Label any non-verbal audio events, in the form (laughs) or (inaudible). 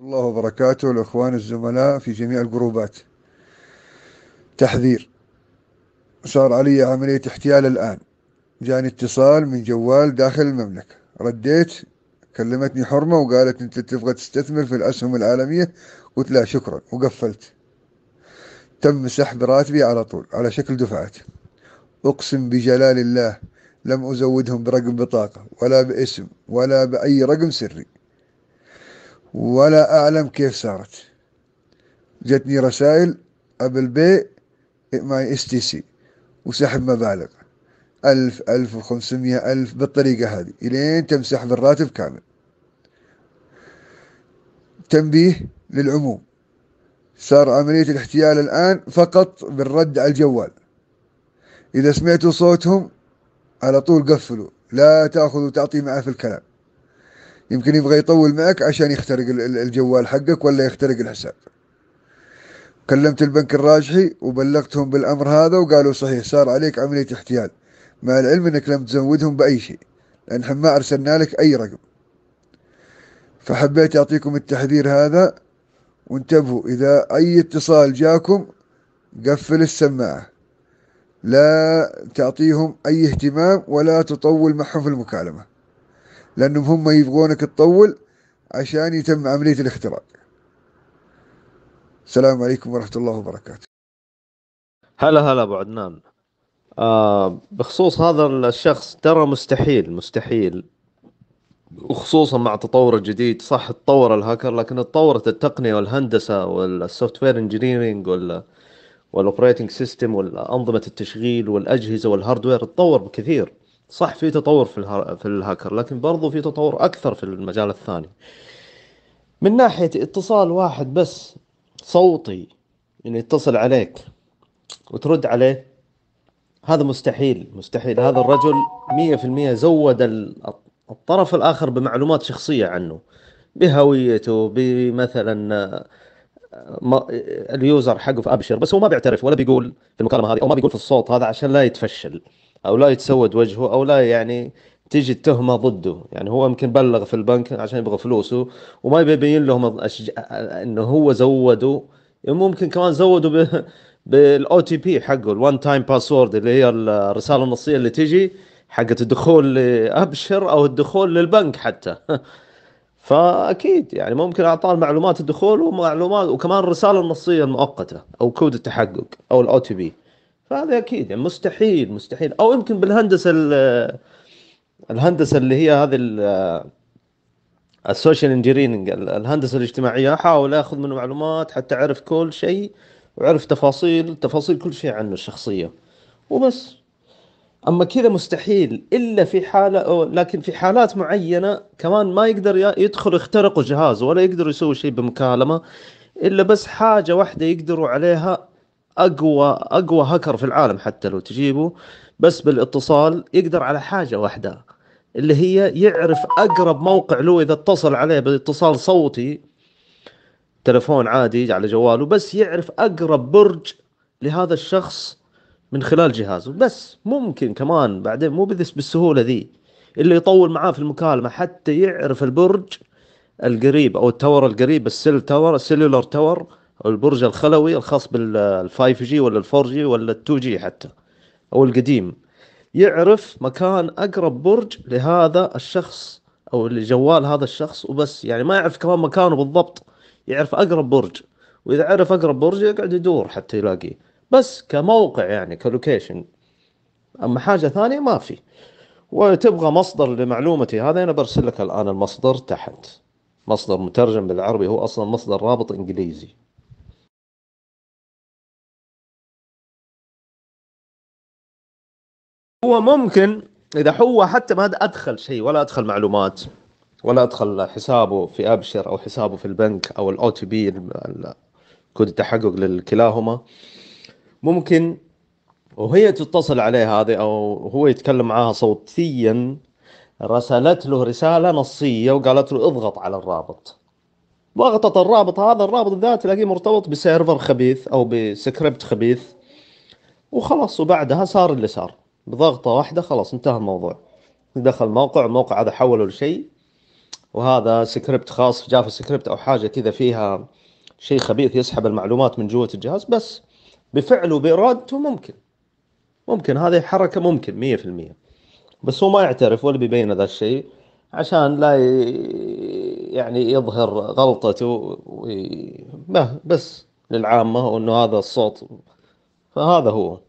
الله وبركاته الأخوان الزملاء في جميع الجروبات تحذير صار علي عملية احتيال الآن جاني اتصال من جوال داخل المملكة رديت كلمتني حرمة وقالت أنت تبغى تستثمر في الأسهم العالمية قلت لها شكرا وقفلت تم سحب راتبي على طول على شكل دفعات أقسم بجلال الله لم أزودهم برقم بطاقة ولا باسم ولا بأي رقم سري ولا أعلم كيف صارت جتني رسائل ابل بي ماي اس تي سي وسحب مبالغ ألف ألف وخمسمية ألف بالطريقة هذه إلين تمسح بالراتب كامل تنبيه للعموم صار عملية الاحتيال الآن فقط بالرد على الجوال إذا سمعتوا صوتهم على طول قفلوا لا تأخذوا تعطي معه في الكلام يمكن يبغى يطول معك عشان يخترق الجوال حقك ولا يخترق الحساب كلمت البنك الراجحي وبلغتهم بالأمر هذا وقالوا صحيح صار عليك عملية احتيال مع العلم أنك لم تزودهم بأي شيء لأن ما أرسلنا لك أي رقم فحبيت أعطيكم التحذير هذا وانتبهوا إذا أي اتصال جاكم قفل السماعة لا تعطيهم أي اهتمام ولا تطول معهم في المكالمة لأنهم هم يبغونك تطول عشان يتم عملية الاختراق السلام عليكم ورحمة الله وبركاته هلا هلا أبو عدنان آه بخصوص هذا الشخص ترى مستحيل مستحيل وخصوصا مع التطور الجديد صح تطور الهاكر لكن تطورت التقنيه والهندسه والسوفت وير انجينيرنج وال والاوبريتنج سيستم والانظمه التشغيل والاجهزه والهاردوير تطور بكثير صح في تطور في الهر... في الهاكر لكن برضو في تطور اكثر في المجال الثاني من ناحيه اتصال واحد بس صوتي انه يعني يتصل عليك وترد عليه هذا مستحيل مستحيل هذا الرجل 100% زود الطرف الاخر بمعلومات شخصيه عنه بهويته بمثلا آه، ما اليوزر حقه في ابشر بس هو ما بيعترف ولا بيقول في المكالمه هذه او ما بيقول في الصوت هذا عشان لا يتفشل او لا يتسود وجهه او لا يعني تيجي التهمه ضده يعني هو يمكن بلغ في البنك عشان يبغى فلوسه وما يبين لهم انه هو زوده يعني ممكن كمان زودوا ب... بالاو تي بي حقه الوان تايم باسورد اللي هي الرساله النصيه اللي تيجي حقت الدخول لابشر او الدخول للبنك حتى (laughs) فاكيد يعني ممكن اعطاه معلومات الدخول ومعلومات وكمان الرساله النصيه المؤقته او كود التحقق او الاو تي بي فهذا اكيد يعني مستحيل مستحيل او يمكن بالهندسه الهندسه اللي هي هذه السوشيال انجيرينج الهندسه الاجتماعيه احاول اخذ منه معلومات حتى اعرف كل شيء وعرف تفاصيل تفاصيل كل شيء عنه الشخصيه وبس اما كذا مستحيل الا في حاله أو لكن في حالات معينه كمان ما يقدر يدخل يخترقوا الجهاز ولا يقدروا يسوي شيء بمكالمه الا بس حاجه واحده يقدروا عليها اقوى اقوى هاكر في العالم حتى لو تجيبه بس بالاتصال يقدر على حاجه واحده اللي هي يعرف اقرب موقع له اذا اتصل عليه باتصال صوتي تلفون عادي على جواله بس يعرف اقرب برج لهذا الشخص من خلال جهازه بس ممكن كمان بعدين مو بذس بالسهوله ذي اللي يطول معاه في المكالمه حتى يعرف البرج القريب او التاور القريب السيل تاور السيلولر تاور البرج الخلوي الخاص بال 5 جي ولا 4 جي ولا 2 جي حتى أو القديم يعرف مكان أقرب برج لهذا الشخص أو لجوال هذا الشخص وبس يعني ما يعرف كمان مكانه بالضبط يعرف أقرب برج وإذا عرف أقرب برج يقعد يدور حتى يلاقيه بس كموقع يعني كلوكيشن أما حاجة ثانية ما في وتبغى مصدر لمعلومتي هذا أنا برسل لك الآن المصدر تحت مصدر مترجم بالعربي هو أصلا مصدر رابط إنجليزي هو ممكن اذا هو حتى ما ادخل شيء ولا ادخل معلومات ولا ادخل حسابه في ابشر او حسابه في البنك او الاو تي بي كود التحقق لكلاهما ممكن وهي تتصل عليه هذه او هو يتكلم معاها صوتيا رسلت له رساله نصيه وقالت له اضغط على الرابط ضغطت الرابط هذا الرابط ذاته تلاقيه مرتبط بسيرفر خبيث او بسكريبت خبيث وخلاص وبعدها صار اللي صار بضغطة واحدة خلاص انتهى الموضوع دخل موقع الموقع هذا حوله لشيء وهذا سكريبت خاص جافا سكريبت أو حاجة كذا فيها شيء خبيث يسحب المعلومات من جوة الجهاز بس بفعله وبإرادته ممكن ممكن هذه حركة ممكن 100% بس هو ما يعترف ولا بيبين هذا الشيء عشان لا ي... يعني يظهر غلطته وي... بس للعامة وأنه هذا الصوت فهذا هو